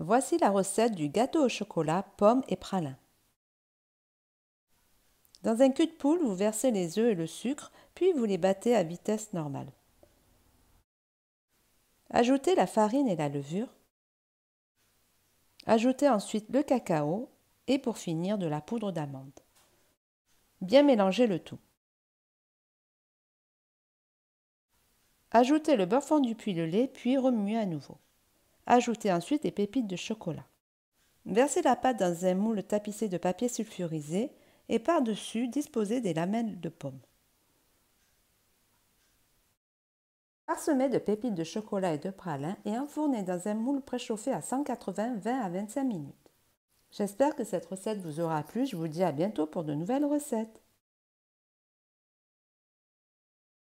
Voici la recette du gâteau au chocolat, pommes et pralin. Dans un cul de poule, vous versez les œufs et le sucre, puis vous les battez à vitesse normale. Ajoutez la farine et la levure. Ajoutez ensuite le cacao et pour finir de la poudre d'amande. Bien mélanger le tout. Ajoutez le beurre fondu puis le lait, puis remuez à nouveau. Ajoutez ensuite des pépites de chocolat. Versez la pâte dans un moule tapissé de papier sulfurisé et par-dessus disposez des lamelles de pommes. Parsemez de pépites de chocolat et de pralin et enfournez dans un moule préchauffé à 180 20 à 25 minutes. J'espère que cette recette vous aura plu. Je vous dis à bientôt pour de nouvelles recettes.